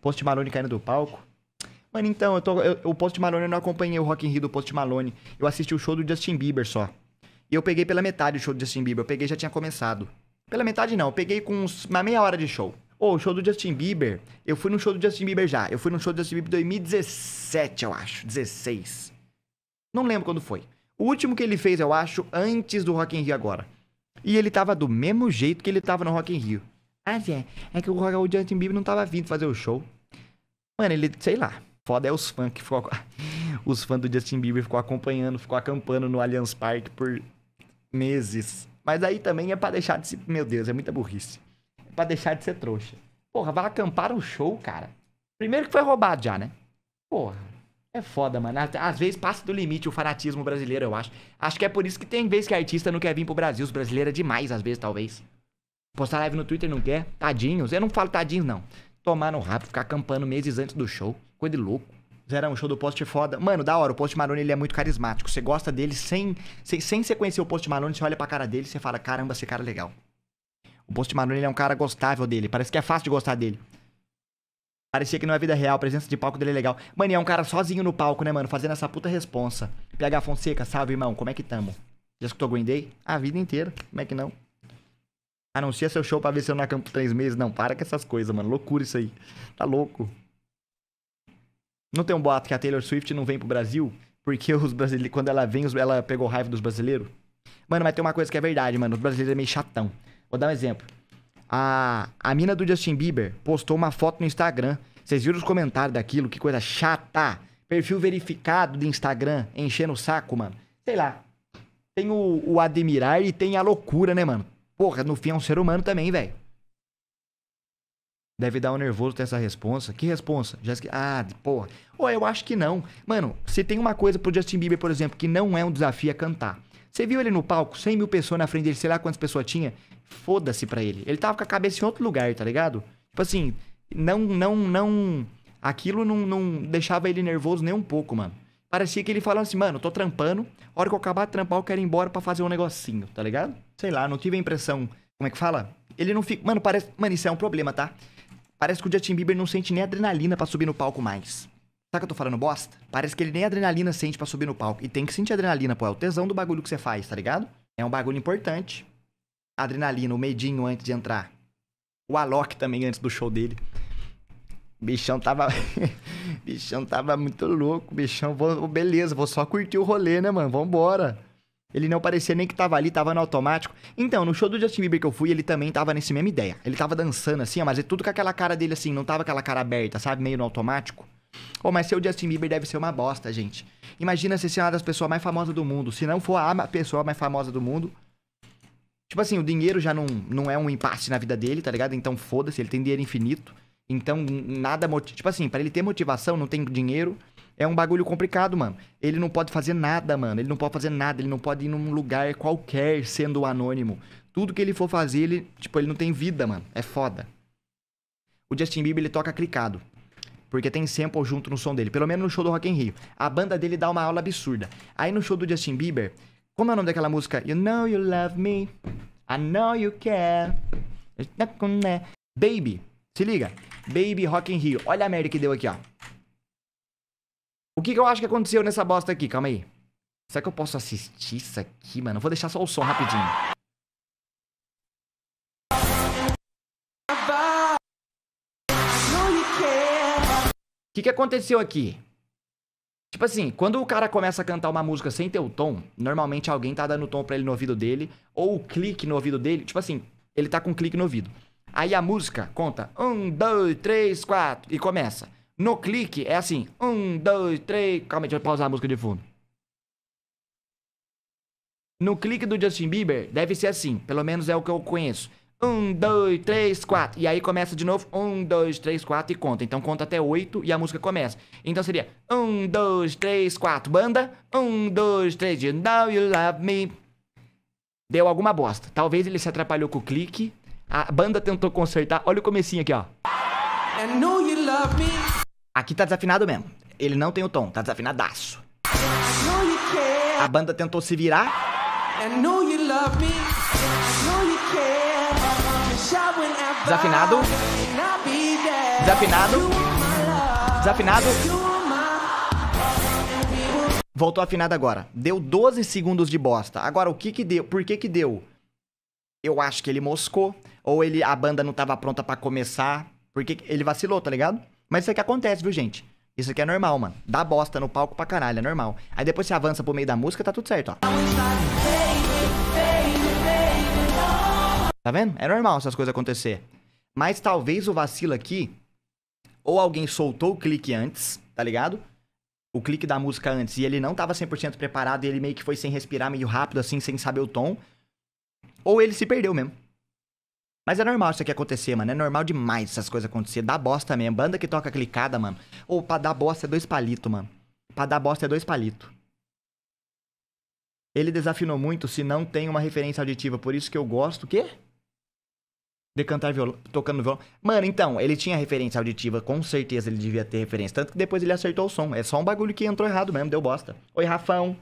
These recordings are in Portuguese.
Post Malone caindo do palco. Mano, então, eu tô, eu, o Post Malone eu não acompanhei o Rock in Rio do Post Malone. Eu assisti o show do Justin Bieber só. E eu peguei pela metade o show do Justin Bieber. Eu peguei já tinha começado. Pela metade não, eu peguei com uns, uma meia hora de show. Ô, oh, o show do Justin Bieber. Eu fui no show do Justin Bieber já. Eu fui no show do Justin Bieber 2017, eu acho. 16. Não lembro quando foi. O último que ele fez, eu acho, antes do Rock in Rio agora. E ele tava do mesmo jeito que ele tava no Rock in Rio. É, é que o Justin Bieber não tava vindo fazer o show. Mano, ele, sei lá, foda é os fãs que ficou. Os fãs do Justin Bieber ficou acompanhando, ficou acampando no Allianz Park por meses. Mas aí também é pra deixar de ser. Meu Deus, é muita burrice. É pra deixar de ser trouxa. Porra, vai acampar o show, cara. Primeiro que foi roubado já, né? Porra. É foda, mano. Às vezes passa do limite o fanatismo brasileiro, eu acho. Acho que é por isso que tem vez que artista não quer vir pro Brasil. Os brasileiros é demais, às vezes, talvez. Postar live no Twitter não quer? Tadinhos. Eu não falo tadinhos, não. Tomar no rabo, ficar acampando meses antes do show. Coisa de louco. Zerão, o show do Post é foda. Mano, da hora, o Post Marone ele é muito carismático. Você gosta dele sem, sem, sem você conhecer o Post Marone você olha pra cara dele e você fala, caramba, esse cara é legal. O Post Marone ele é um cara gostável dele, parece que é fácil de gostar dele. Parecia que não é vida real, a presença de palco dele é legal. Mano, e é um cara sozinho no palco, né, mano, fazendo essa puta responsa. PH Fonseca, salve, irmão, como é que tamo? Já escutou Green Day? A vida inteira, como é que não? Anuncia seu show pra ver se eu não acampo três meses. Não, para com essas coisas, mano. Loucura isso aí. Tá louco. Não tem um boato que a Taylor Swift não vem pro Brasil? Porque os brasileiros, quando ela vem, ela pegou raiva dos brasileiros? Mano, mas tem uma coisa que é verdade, mano. Os brasileiros é meio chatão. Vou dar um exemplo. A, a mina do Justin Bieber postou uma foto no Instagram. Vocês viram os comentários daquilo? Que coisa chata. Perfil verificado do Instagram, enchendo o saco, mano. Sei lá. Tem o, o admirar e tem a loucura, né, mano? Porra, no fim é um ser humano também, velho. Deve dar um nervoso ter essa resposta. Que resposta? Já Ah, porra. Ou eu acho que não. Mano, se tem uma coisa pro Justin Bieber, por exemplo, que não é um desafio é cantar. Você viu ele no palco? 100 mil pessoas na frente dele, sei lá quantas pessoas tinha. Foda-se pra ele. Ele tava com a cabeça em outro lugar, tá ligado? Tipo assim, não, não, não. Aquilo não, não deixava ele nervoso nem um pouco, mano. Parecia que ele falava assim, mano, tô trampando, a hora que eu acabar de trampar, eu quero ir embora para fazer um negocinho, tá ligado? Sei lá, não tive a impressão. Como é que fala? Ele não fica. Mano, parece. Mano, isso é um problema, tá? Parece que o Justin Bieber não sente nem adrenalina para subir no palco mais. Sabe que eu tô falando bosta? Parece que ele nem adrenalina sente para subir no palco. E tem que sentir adrenalina, pô. É o tesão do bagulho que você faz, tá ligado? É um bagulho importante. Adrenalina, o medinho antes de entrar. O Alok também antes do show dele. O bichão tava. bichão tava muito louco, bichão. Vou, beleza, vou só curtir o rolê, né, mano? Vambora. Ele não parecia nem que tava ali, tava no automático. Então, no show do Justin Bieber que eu fui, ele também tava nesse mesma ideia. Ele tava dançando assim, mas é tudo com aquela cara dele assim, não tava aquela cara aberta, sabe? Meio no automático. Oh, mas seu Justin Bieber deve ser uma bosta, gente. Imagina você ser uma das pessoas mais famosas do mundo. Se não for a pessoa mais famosa do mundo. Tipo assim, o dinheiro já não, não é um impasse na vida dele, tá ligado? Então foda-se, ele tem dinheiro infinito. Então, nada. Tipo assim, para ele ter motivação, não tem dinheiro. É um bagulho complicado, mano. Ele não pode fazer nada, mano. Ele não pode fazer nada. Ele não pode ir num lugar qualquer sendo anônimo. Tudo que ele for fazer, ele, tipo, ele não tem vida, mano. É foda. O Justin Bieber, ele toca clicado. Porque tem sample junto no som dele. Pelo menos no show do Rock in Rio. A banda dele dá uma aula absurda. Aí no show do Justin Bieber, como é o nome daquela música? You know you love me. I know you care. Baby. Se liga. Baby Rock in Rio. Olha a merda que deu aqui, ó. O que, que eu acho que aconteceu nessa bosta aqui? Calma aí. Será que eu posso assistir isso aqui, mano? Eu vou deixar só o som rapidinho. O que, que aconteceu aqui? Tipo assim, quando o cara começa a cantar uma música sem ter o tom, normalmente alguém tá dando tom pra ele no ouvido dele, ou o clique no ouvido dele. Tipo assim, ele tá com um clique no ouvido. Aí a música conta: um, dois, três, quatro, e começa. No clique é assim: um, dois, três. Calma aí, deixa eu pausar a música de fundo. No clique do Justin Bieber, deve ser assim, pelo menos é o que eu conheço. Um, dois, três, quatro. E aí começa de novo. Um, dois, três, quatro e conta. Então conta até oito e a música começa. Então seria um, dois, três, quatro. Banda. Um, dois, três. You Now you love me. Deu alguma bosta. Talvez ele se atrapalhou com o clique a banda tentou consertar. Olha o comecinho aqui, ó. Aqui tá desafinado mesmo. Ele não tem o tom, tá desafinadaço. A banda tentou se virar. Desafinado. Desafinado. Desafinado. Voltou afinado agora. Deu 12 segundos de bosta. Agora, o que que deu? Por que que deu? Eu acho que ele moscou ou ele a banda não tava pronta para começar, porque ele vacilou, tá ligado? Mas isso aqui é acontece, viu, gente? Isso aqui é normal, mano. Dá bosta no palco pra caralho, é normal. Aí depois você avança pro meio da música, tá tudo certo, ó. Tá vendo? É normal essas coisas acontecer. Mas talvez o vacilo aqui, ou alguém soltou o clique antes, tá ligado? O clique da música antes, e ele não tava 100% preparado, e ele meio que foi sem respirar, meio rápido assim, sem saber o tom. Ou ele se perdeu mesmo. Mas é normal isso aqui acontecer, mano. É normal demais essas coisas acontecer. Dá bosta mesmo. Banda que toca clicada, mano. Ou pra dar bosta é dois palitos, mano. Pra dar bosta é dois palitos. Ele desafinou muito se não tem uma referência auditiva. Por isso que eu gosto. O quê? De cantar violão, tocando violão. Mano, então, ele tinha referência auditiva, com certeza ele devia ter referência. Tanto que depois ele acertou o som. É só um bagulho que entrou errado mesmo, deu bosta. Oi, Rafão.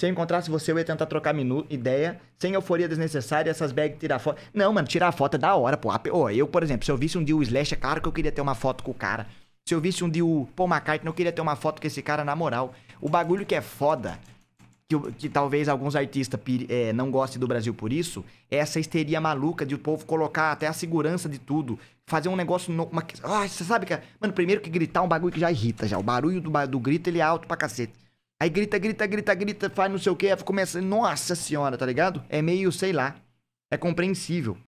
Se eu encontrasse você, eu ia tentar trocar minu ideia, sem euforia desnecessária, essas bags tirar foto. Não, mano, tirar foto é da hora, pô. Oh, eu, por exemplo, se eu visse um deal Slash, é claro que eu queria ter uma foto com o cara. Se eu visse um deal Paul McCartney, eu queria ter uma foto com esse cara na moral. O bagulho que é foda, que, que talvez alguns artistas é, não gostem do Brasil por isso, é essa histeria maluca de o povo colocar até a segurança de tudo. Fazer um negócio. No, uma, ah, você sabe que. É, mano, primeiro que gritar é um bagulho que já irrita já. O barulho do, do grito ele é alto pra cacete. Aí grita, grita, grita, grita, faz não sei o que, começa. Nossa senhora, tá ligado? É meio, sei lá. É compreensível.